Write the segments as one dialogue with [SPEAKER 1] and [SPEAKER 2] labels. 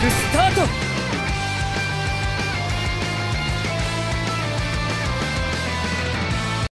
[SPEAKER 1] クスタート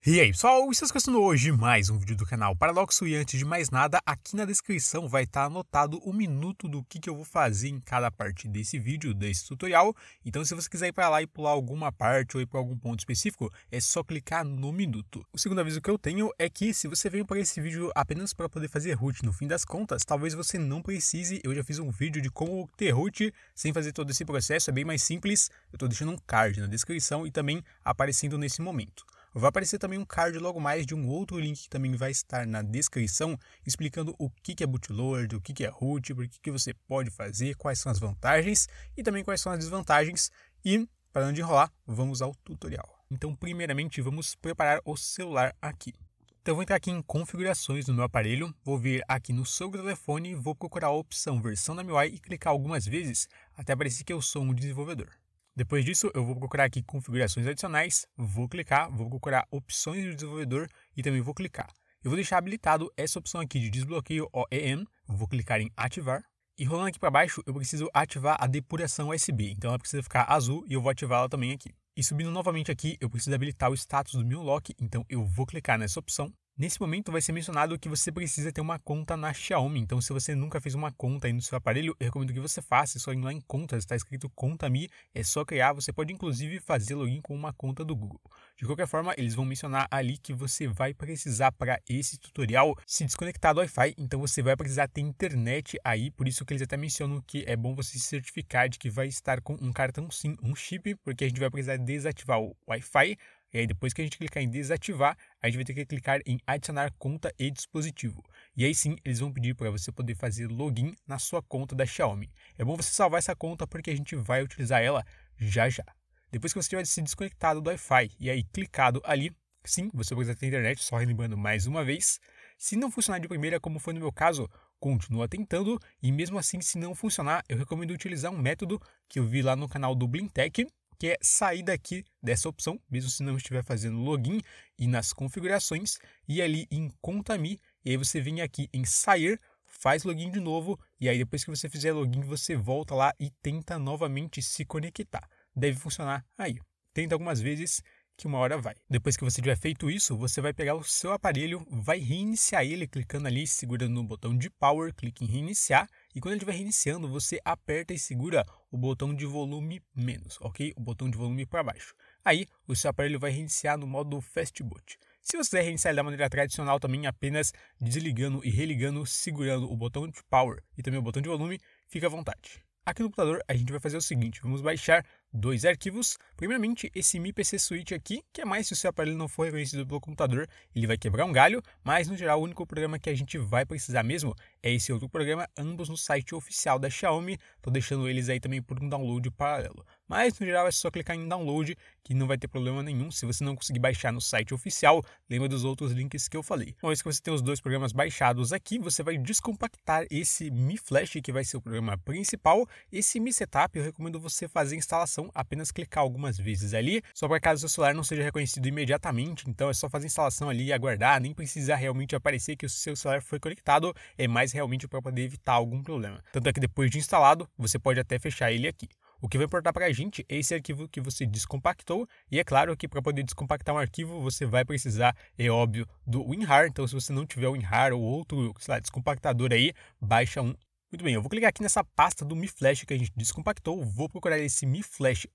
[SPEAKER 1] E aí pessoal, estás gostando hoje mais um vídeo do canal Paradoxo e antes de mais nada, aqui na descrição vai estar anotado o um minuto do que, que eu vou fazer em cada parte desse vídeo, desse tutorial, então se você quiser ir para lá e pular alguma parte ou ir para algum ponto específico, é só clicar no minuto. O segundo aviso que eu tenho é que se você veio para esse vídeo apenas para poder fazer root no fim das contas, talvez você não precise, eu já fiz um vídeo de como ter root sem fazer todo esse processo, é bem mais simples, eu estou deixando um card na descrição e também aparecendo nesse momento. Vai aparecer também um card logo mais de um outro link que também vai estar na descrição, explicando o que é bootloader, o que é root, por que você pode fazer, quais são as vantagens e também quais são as desvantagens. E, para não enrolar, vamos ao tutorial. Então, primeiramente, vamos preparar o celular aqui. Então, eu vou entrar aqui em configurações no meu aparelho, vou vir aqui no seu telefone, vou procurar a opção versão da MIUI e clicar algumas vezes até aparecer que eu sou um desenvolvedor. Depois disso, eu vou procurar aqui configurações adicionais, vou clicar, vou procurar opções do desenvolvedor e também vou clicar. Eu vou deixar habilitado essa opção aqui de desbloqueio OEM, vou clicar em ativar. E rolando aqui para baixo, eu preciso ativar a depuração USB, então ela precisa ficar azul e eu vou ativá-la também aqui. E subindo novamente aqui, eu preciso habilitar o status do meu lock, então eu vou clicar nessa opção, Nesse momento vai ser mencionado que você precisa ter uma conta na Xiaomi. Então, se você nunca fez uma conta aí no seu aparelho, eu recomendo que você faça. É só ir lá em contas, está escrito conta mi, é só criar. Você pode inclusive fazer login com uma conta do Google. De qualquer forma, eles vão mencionar ali que você vai precisar para esse tutorial se desconectar do Wi-Fi. Então, você vai precisar ter internet aí. Por isso que eles até mencionam que é bom você se certificar de que vai estar com um cartão SIM, um chip, porque a gente vai precisar desativar o Wi-Fi e aí depois que a gente clicar em desativar, a gente vai ter que clicar em adicionar conta e dispositivo. E aí sim, eles vão pedir para você poder fazer login na sua conta da Xiaomi. É bom você salvar essa conta porque a gente vai utilizar ela já já. Depois que você tiver se desconectado do Wi-Fi e aí clicado ali, sim, você precisa ter internet, só relembrando mais uma vez. Se não funcionar de primeira, como foi no meu caso, continua tentando e mesmo assim se não funcionar, eu recomendo utilizar um método que eu vi lá no canal do Blintech, que é sair daqui dessa opção, mesmo se não estiver fazendo login, e nas configurações, e ali em Conta Me, e aí você vem aqui em Sair, faz login de novo, e aí depois que você fizer login, você volta lá e tenta novamente se conectar. Deve funcionar aí. Tenta algumas vezes que uma hora vai. Depois que você tiver feito isso, você vai pegar o seu aparelho, vai reiniciar ele clicando ali, segurando no botão de power, clique em reiniciar e quando ele estiver reiniciando, você aperta e segura o botão de volume menos, ok? O botão de volume para baixo. Aí o seu aparelho vai reiniciar no modo Fast Boot. Se você quiser reiniciar da maneira tradicional também, apenas desligando e religando, segurando o botão de power e também o botão de volume, fica à vontade. Aqui no computador a gente vai fazer o seguinte, vamos baixar dois arquivos. Primeiramente, esse PC Switch aqui, que é mais se o seu aparelho não for reconhecido pelo computador, ele vai quebrar um galho, mas no geral o único programa que a gente vai precisar mesmo é esse outro programa, ambos no site oficial da Xiaomi. Estou deixando eles aí também por um download paralelo. Mas no geral é só clicar em download, que não vai ter problema nenhum se você não conseguir baixar no site oficial. Lembra dos outros links que eu falei. Uma então, vez que você tem os dois programas baixados aqui, você vai descompactar esse Mi Flash, que vai ser o programa principal. Esse Mi Setup eu recomendo você fazer a instalação, apenas clicar algumas vezes ali, só para caso seu celular não seja reconhecido imediatamente. Então é só fazer a instalação ali e aguardar, nem precisar realmente aparecer que o seu celular foi conectado, é mais realmente para poder evitar algum problema. Tanto é que depois de instalado, você pode até fechar ele aqui o que vai importar para a gente é esse arquivo que você descompactou. E é claro que para poder descompactar um arquivo, você vai precisar, é óbvio, do WinRAR. Então, se você não tiver o WinRAR ou outro lá, descompactador aí, baixa um muito bem, eu vou clicar aqui nessa pasta do Mi Flash que a gente descompactou, vou procurar esse Mi Flash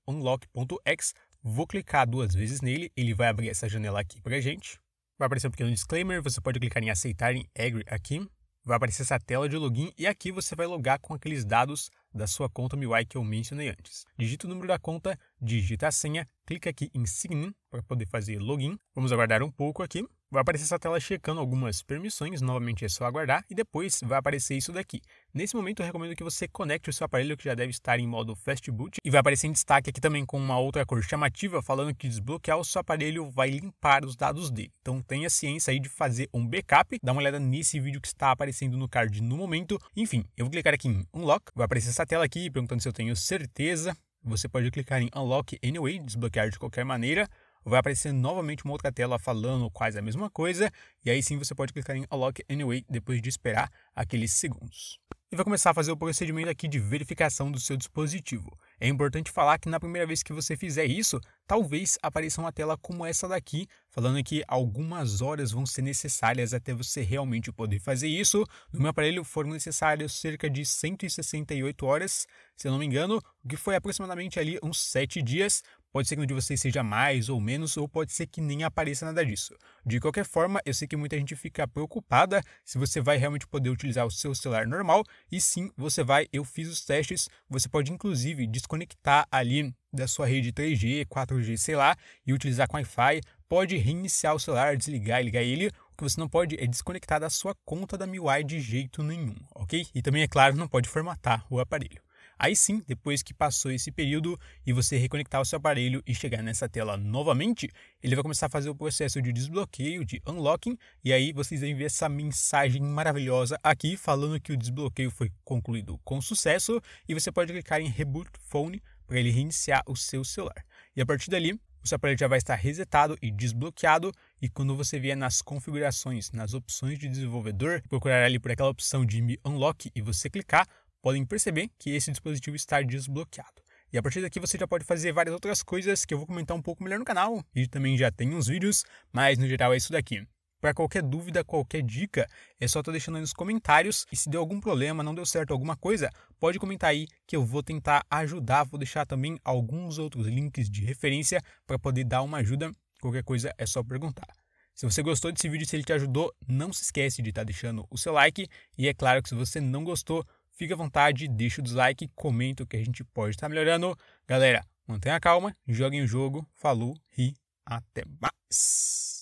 [SPEAKER 1] vou clicar duas vezes nele, ele vai abrir essa janela aqui para a gente. Vai aparecer um pequeno disclaimer, você pode clicar em aceitar em agree aqui. Vai aparecer essa tela de login e aqui você vai logar com aqueles dados da sua conta MIUI que eu mencionei antes. Digita o número da conta, digita a senha, clica aqui em Sign in para poder fazer login. Vamos aguardar um pouco aqui. Vai aparecer essa tela checando algumas permissões, novamente é só aguardar, e depois vai aparecer isso daqui. Nesse momento eu recomendo que você conecte o seu aparelho que já deve estar em modo fast boot, e vai aparecer em destaque aqui também com uma outra cor chamativa falando que desbloquear o seu aparelho vai limpar os dados dele. Então tenha ciência aí de fazer um backup, dá uma olhada nesse vídeo que está aparecendo no card no momento. Enfim, eu vou clicar aqui em Unlock, vai aparecer essa tela aqui perguntando se eu tenho certeza. Você pode clicar em Unlock Anyway, desbloquear de qualquer maneira vai aparecer novamente uma outra tela falando quase a mesma coisa, e aí sim você pode clicar em Alloc Anyway depois de esperar aqueles segundos. E vai começar a fazer o procedimento aqui de verificação do seu dispositivo. É importante falar que na primeira vez que você fizer isso, talvez apareça uma tela como essa daqui, falando que algumas horas vão ser necessárias até você realmente poder fazer isso. No meu aparelho foram necessárias cerca de 168 horas, se eu não me engano, o que foi aproximadamente ali uns 7 dias, Pode ser que um de vocês seja mais ou menos, ou pode ser que nem apareça nada disso. De qualquer forma, eu sei que muita gente fica preocupada se você vai realmente poder utilizar o seu celular normal, e sim, você vai. Eu fiz os testes, você pode inclusive desconectar ali da sua rede 3G, 4G, sei lá, e utilizar com Wi-Fi. Pode reiniciar o celular, desligar e ligar ele, O que você não pode é desconectar da sua conta da MIUI de jeito nenhum, ok? E também, é claro, não pode formatar o aparelho. Aí sim, depois que passou esse período e você reconectar o seu aparelho e chegar nessa tela novamente, ele vai começar a fazer o processo de desbloqueio, de unlocking, e aí vocês vão ver essa mensagem maravilhosa aqui falando que o desbloqueio foi concluído com sucesso e você pode clicar em Reboot Phone para ele reiniciar o seu celular. E a partir dali, o seu aparelho já vai estar resetado e desbloqueado. E quando você vier nas configurações, nas opções de desenvolvedor, procurar ali por aquela opção de Me Unlock e você clicar, podem perceber que esse dispositivo está desbloqueado. E a partir daqui você já pode fazer várias outras coisas que eu vou comentar um pouco melhor no canal e também já tem uns vídeos, mas no geral é isso daqui. Para qualquer dúvida, qualquer dica, é só estar deixando aí nos comentários. E se deu algum problema, não deu certo alguma coisa, pode comentar aí que eu vou tentar ajudar. Vou deixar também alguns outros links de referência para poder dar uma ajuda. Qualquer coisa é só perguntar. Se você gostou desse vídeo, se ele te ajudou, não se esquece de estar tá deixando o seu like. E é claro que se você não gostou, Fica à vontade, deixa o dislike, comenta o que a gente pode estar tá melhorando. Galera, mantenha calma, joguem o jogo, falou e até mais!